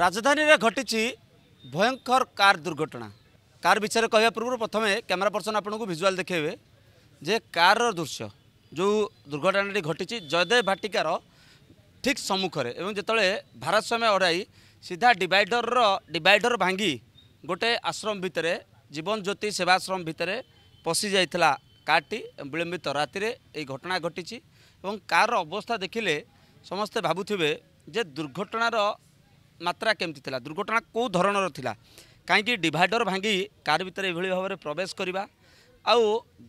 ରାଜଧାନୀରେ ଘଟିଛି ଭୟଙ୍କର କାର୍ ଦୁର୍ଘଟଣା କାର୍ ବିଷୟରେ କହିବା ପୂର୍ବରୁ ପ୍ରଥମେ କ୍ୟାମେରା ପର୍ସନ୍ ଆପଣଙ୍କୁ ଭିଜୁଆଲ୍ ଦେଖାଇବେ ଯେ କାର୍ର ଦୃଶ୍ୟ ଯେଉଁ ଦୁର୍ଘଟଣାଟି ଘଟିଛି ଜୟଦେବ ଭାଟିକାର ଠିକ୍ ସମ୍ମୁଖରେ ଏବଂ ଯେତେବେଳେ ଭାରତ ସମୟ ଅଢ଼ାଇ ସିଧା ଡିଭାଇଡରର ଡିଭାଇଡର ଭାଙ୍ଗି ଗୋଟେ ଆଶ୍ରମ ଭିତରେ ଜୀବନ ଜ୍ୟୋତି ସେବାଶ୍ରମ ଭିତରେ ପଶିଯାଇଥିଲା କାର୍ଟି ବିଳମ୍ବିତ ରାତିରେ ଏହି ଘଟଣା ଘଟିଛି ଏବଂ କାର୍ର ଅବସ୍ଥା ଦେଖିଲେ ସମସ୍ତେ ଭାବୁଥିବେ ଯେ ଦୁର୍ଘଟଣାର ମାତ୍ରା କେମିତି ଥିଲା ଦୁର୍ଘଟଣା କେଉଁ ଧରଣର ଥିଲା କାହିଁକି ଡିଭାଇଡ଼ର ଭାଙ୍ଗି କାର୍ ଭିତରେ ଏଭଳି ଭାବରେ ପ୍ରବେଶ କରିବା ଆଉ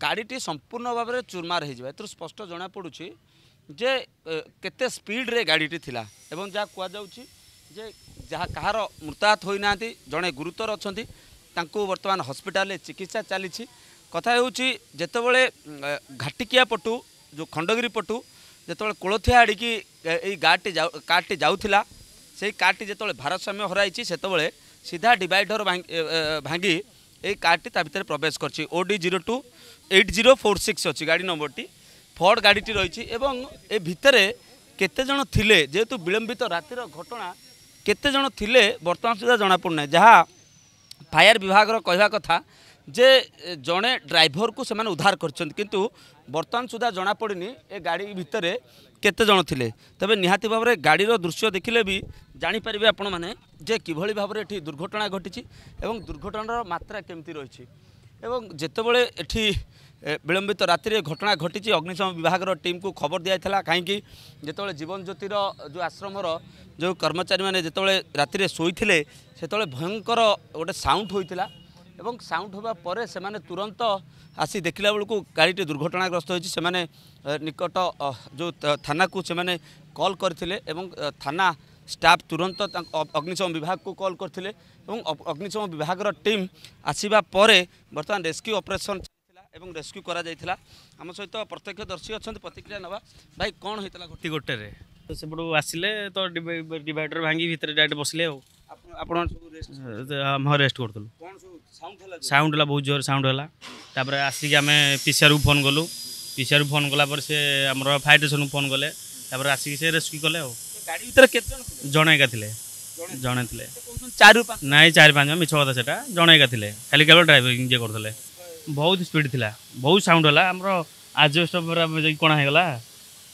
ଗାଡ଼ିଟି ସମ୍ପୂର୍ଣ୍ଣ ଭାବରେ ଚୁରମାର ହୋଇଯିବା ଏଥିରୁ ସ୍ପଷ୍ଟ ଜଣାପଡ଼ୁଛି ଯେ କେତେ ସ୍ପିଡ଼ରେ ଗାଡ଼ିଟି ଥିଲା ଏବଂ ଯାହା କୁହାଯାଉଛି ଯେ ଯାହା କାହାର ମୃତାହତ ହୋଇନାହାନ୍ତି ଜଣେ ଗୁରୁତର ଅଛନ୍ତି ତାଙ୍କୁ ବର୍ତ୍ତମାନ ହସ୍ପିଟାଲରେ ଚିକିତ୍ସା ଚାଲିଛି କଥା ହେଉଛି ଯେତେବେଳେ ଘାଟିକିଆ ପଟୁ ଯେଉଁ ଖଣ୍ଡଗିରି ପଟୁ ଯେତେବେଳେ କୋଳଥିଆ ଆଡ଼ିକି ଏଇ ଗାଡ଼ିଟି କାର୍ଟି ଯାଉଥିଲା সেই কারটি যেতবে ভারসাম্য হরাইছি সেতবে সিধা ডিভাইডর ভাঙ্গি এই কারটি তা ভিতরে প্রবেশ করছে OD zero two eight zero four six অছি গাড়ি নম্বরটি ফর্ড গাড়িটি রয়েছে এবং এ ভিতরে কেতেজন লে যেহেতু বিলম্বিত রাতির ঘটনা কেতেজন লে বর্তমান সুদ্ধা জনাপড়ুনা যা ফায়ার বিভাগর কহা কথা যে জনে ড্রাইভরকু সে উদ্ধার করছেন কিন্তু বর্তমান সুদ্ধা জনাপড়িনি এ গাড়ি ভিতরে কেতেজন লে তবে নিহতি ভাবে গাড়ির দৃশ্য দেখলে বি জাঁপারে আপনার যে কিভাবে ভাবে এটি দুর্ঘটনা ঘটিছে এবং দুর্ঘটনার মাত্রা কমিটি রয়েছে এবং যেতবে এটি বিলম্বিত রাতে ঘটনা ঘটিছে অগ্নিশম বিভাগের টিম কু খবর দিয়ে কাইকি যেতবে জীবনজ্যোতির যে আশ্রমর যে কর্মচারী মানে যেত রাতে শোলে সেতবে ভয়ঙ্কর গোটে সাউন্ড হয়েছিল এবং সাউন্ড হওয়া পরে সে তুরন্ত আসি দেখিলা বেড়ে গাড়িটি দুর্ঘটনাগ্রস্ত হয়েছে সে নিকট যে থানাকু সে কল করে এবং থানা स्टाफ तुरंत अग्निशम विभाग को कल करते अग्निशम विभाग टीम आसवा बर्तमान रेस्क्यू ऑपरेशन এবং রেস্ক্যু করা যাইছিলা আম সহিত প্রত্যক্ষদর্শী অনেক প্রতিক্রিয়া নেওয়া ভাই কোণ হয়েছিল ঘটি গোটেরে সেপটু আসলে তো ডিভাইডর ভাঙ্গি ভিতরে ডাইরেক্ট বসলে আও আপনার সব রেস্ট করতলু সাউন্ড হল বহুত জোর সাউন্ড হল তারপরে আসিকি আমি পিসিআর ফোন কলু পিসিআর ফোন কলাপরে সে আমার ফায়ার স্টেশন ফোন কলে তারপরে আসিকি সে রেস্ক্যু কলে আও ଗାଡ଼ି ଭିତରେ କେତେ ଜଣ ଏକା ଥିଲେ ଜଣେ ଥିଲେ ଚାରି ପାଞ୍ଚ ନାଇଁ ଚାରି ପାଞ୍ଚ ମିଛ କଥା ସେଟା ଜଣେ ଏକା ଥିଲେ ଖାଲି କେବଳ ଡ୍ରାଇଭିଂ ଯିଏ କରୁଥିଲେ ବହୁତ ସ୍ପିଡ୍ ଥିଲା ବହୁତ ସାଉଣ୍ଡ ହେଲା ଆମର ଆଜବେଷ୍ଟ ଉପରେ ଆମେ ଯାଇକି କ'ଣ ହେଇଗଲା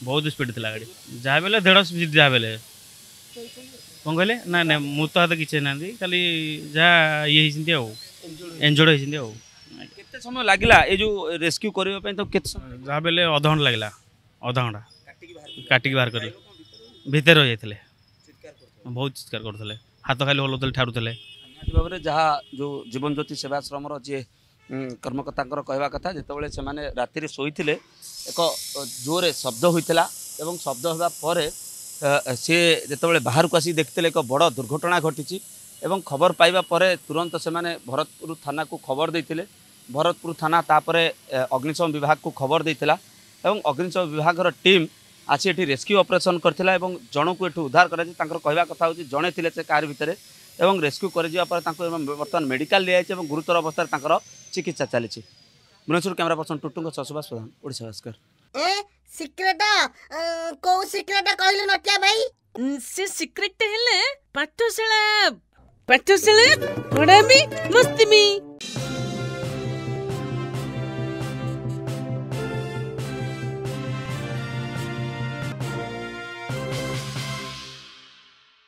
ବହୁତ ସ୍ପିଡ୍ ଥିଲା ଗାଡ଼ି ଯାହା ବେଲେ ଦେଢ଼ ସ୍ପିଡ୍ ଯାହା ବେଲେ କ'ଣ କହିଲେ ନା ନା ମୁଁ ତ ହାତ କିଛି ହେଇନାହାନ୍ତି ଖାଲି ଯାହା ଇଏ ହେଇଛନ୍ତି ଆଉ ଏନ୍ଜୋର୍ଡ ହେଇଛନ୍ତି ଆଉ କେତେ ସମୟ ଲାଗିଲା ଏ ଯେଉଁ ରେସ୍କ୍ୟୁ କରିବା ପାଇଁ ତ କେତେ ସମୟ ଯାହା ବେଲେ ଅଧଘଣ୍ଟା ଲାଗିଲା ଅଧଘଣ୍ଟା କାଟିକି ବାହାର କରିଲେ ଭିତରେ ରହିଯାଇଥିଲେ ବହୁତ ଚିତ୍କାର କରୁଥିଲେ ହାତ ଖାଲି ହଲଉଥିଲେ ଠାରୁଥିଲେ ଭାବରେ ଯାହା ଯେଉଁ ଜୀବନଜ୍ୟୋତି ସେବାଶ୍ରମର ଯିଏ କର୍ମକର୍ତ୍ତାଙ୍କର କହିବା କଥା ଯେତେବେଳେ ସେମାନେ ରାତିରେ ଶୋଇଥିଲେ ଏକ ଜୋରେ ଶବ୍ଦ ହୋଇଥିଲା ଏବଂ ଶବ୍ଦ ହେବା ପରେ ସିଏ ଯେତେବେଳେ ବାହାରକୁ ଆସିକି ଦେଖିଥିଲେ ଏକ ବଡ଼ ଦୁର୍ଘଟଣା ଘଟିଛି ଏବଂ ଖବର ପାଇବା ପରେ ତୁରନ୍ତ ସେମାନେ ଭରତପୁର ଥାନାକୁ ଖବର ଦେଇଥିଲେ ଭରତପୁର ଥାନା ତାପରେ ଅଗ୍ନିଶମ ବିଭାଗକୁ ଖବର ଦେଇଥିଲା ଏବଂ ଅଗ୍ନିଶମ ବିଭାଗର ଟିମ୍ ଆସି ଏଠି ରେସ୍କ୍ୟୁ ଅପରେସନ୍ କରିଥିଲା ଏବଂ ଜଣକୁ ଏଠୁ ଉଦ୍ଧାର କରାଯାଇଛି ତାଙ୍କର କହିବା କଥା ହେଉଛି ଜଣେ ଥିଲେ ସେ କାର୍ ଭିତରେ ଏବଂ ରେସ୍କ୍ୟୁ କରିଯିବା ପରେ ତାଙ୍କୁ ବର୍ତ୍ତମାନ ମେଡ଼ିକାଲ ଦିଆଯାଇଛି ଏବଂ ଗୁରୁତର ଅବସ୍ଥାରେ ତାଙ୍କର ଚିକିତ୍ସା ଚାଲିଛି ଭୁବନେଶ୍ୱର କ୍ୟାମେରା ପର୍ସନ ଟୁଟୁଙ୍କ ଶଶୁବାସ ପ୍ରଧାନ ଓଡ଼ିଶା ଭାସ୍କର ଏ ସିକ୍ରେଟ କୋଉ ସିକ୍ରେଟ କହିଲୁ ନଟିଆ ଭାଇ ସେ ସିକ୍ରେଟ ହେଲେ ପାଠଶାଳା ପାଠଶାଳା କଡ଼ାମି ମସ୍ତିମି